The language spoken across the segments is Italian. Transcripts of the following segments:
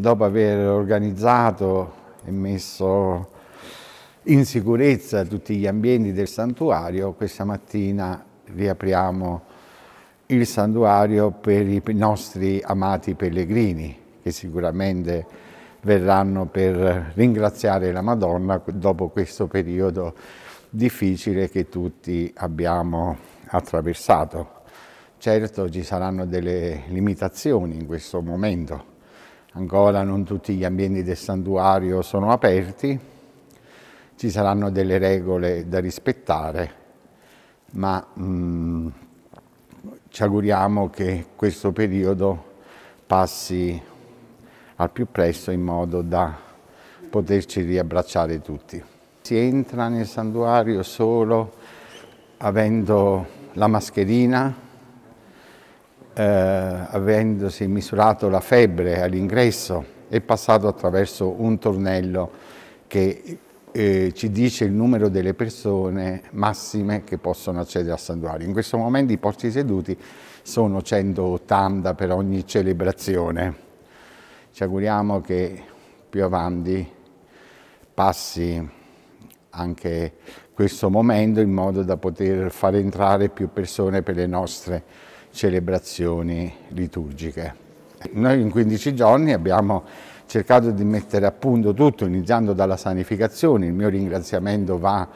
dopo aver organizzato e messo in sicurezza tutti gli ambienti del santuario, questa mattina riapriamo il santuario per i nostri amati pellegrini, che sicuramente verranno per ringraziare la Madonna dopo questo periodo difficile che tutti abbiamo attraversato. Certo ci saranno delle limitazioni in questo momento, Ancora non tutti gli ambienti del santuario sono aperti, ci saranno delle regole da rispettare, ma mh, mm, ci auguriamo che questo periodo passi al più presto in modo da poterci riabbracciare tutti. Si entra nel santuario solo avendo la mascherina, eh, avendosi misurato la febbre all'ingresso, è passato attraverso un tornello che eh, ci dice il numero delle persone massime che possono accedere al santuario. In questo momento i porti seduti sono 180 per ogni celebrazione. Ci auguriamo che più avanti passi anche questo momento in modo da poter far entrare più persone per le nostre celebrazioni liturgiche. Noi in 15 giorni abbiamo cercato di mettere a punto tutto, iniziando dalla sanificazione. Il mio ringraziamento va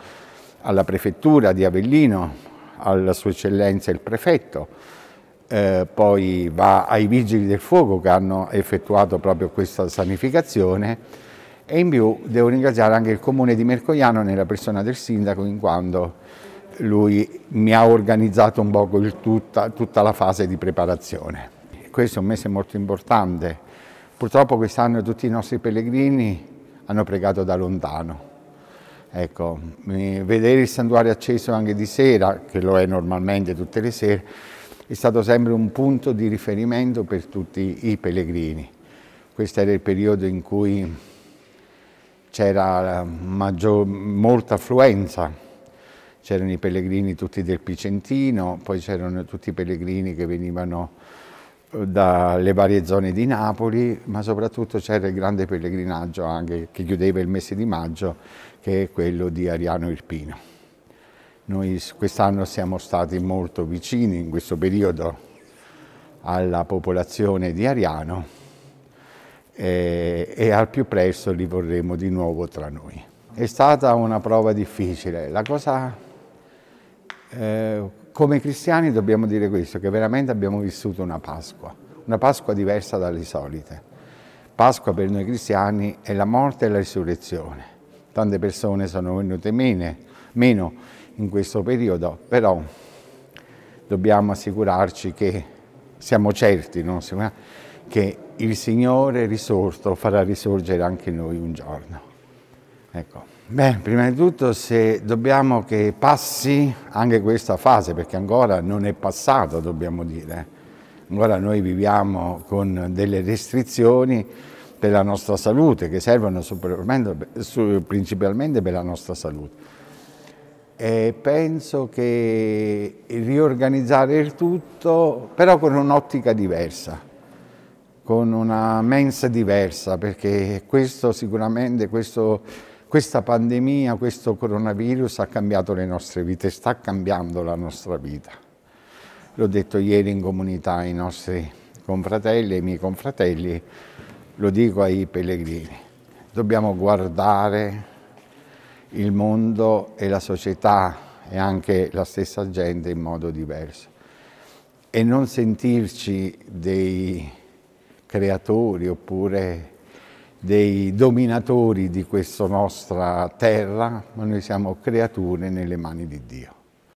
alla prefettura di Avellino, alla sua eccellenza il prefetto, eh, poi va ai vigili del fuoco che hanno effettuato proprio questa sanificazione e in più devo ringraziare anche il comune di Mercogliano nella persona del sindaco in quanto lui mi ha organizzato un po' tutta, tutta la fase di preparazione. Questo è un mese molto importante. Purtroppo quest'anno tutti i nostri pellegrini hanno pregato da lontano. Ecco, vedere il santuario acceso anche di sera, che lo è normalmente tutte le sere, è stato sempre un punto di riferimento per tutti i pellegrini. Questo era il periodo in cui c'era molta affluenza c'erano i pellegrini tutti del Picentino, poi c'erano tutti i pellegrini che venivano eh, dalle varie zone di Napoli, ma soprattutto c'era il grande pellegrinaggio anche che chiudeva il mese di maggio, che è quello di Ariano Irpino. Noi quest'anno siamo stati molto vicini in questo periodo alla popolazione di Ariano e, e al più presto li vorremmo di nuovo tra noi. È stata una prova difficile. La cosa eh, come cristiani dobbiamo dire questo, che veramente abbiamo vissuto una Pasqua, una Pasqua diversa dalle solite. Pasqua per noi cristiani è la morte e la risurrezione. Tante persone sono venute meno in questo periodo, però dobbiamo assicurarci che siamo certi no? che il Signore risorto farà risorgere anche noi un giorno. Ecco. Beh, prima di tutto se dobbiamo che passi anche questa fase, perché ancora non è passata, dobbiamo dire. Ancora noi viviamo con delle restrizioni per la nostra salute, che servono principalmente per la nostra salute. E penso che riorganizzare il tutto, però con un'ottica diversa, con una mensa diversa, perché questo sicuramente, questo questa pandemia, questo coronavirus ha cambiato le nostre vite, sta cambiando la nostra vita. L'ho detto ieri in comunità ai nostri confratelli, ai miei confratelli, lo dico ai pellegrini. Dobbiamo guardare il mondo e la società e anche la stessa gente in modo diverso e non sentirci dei creatori oppure dei dominatori di questa nostra terra, ma noi siamo creature nelle mani di Dio.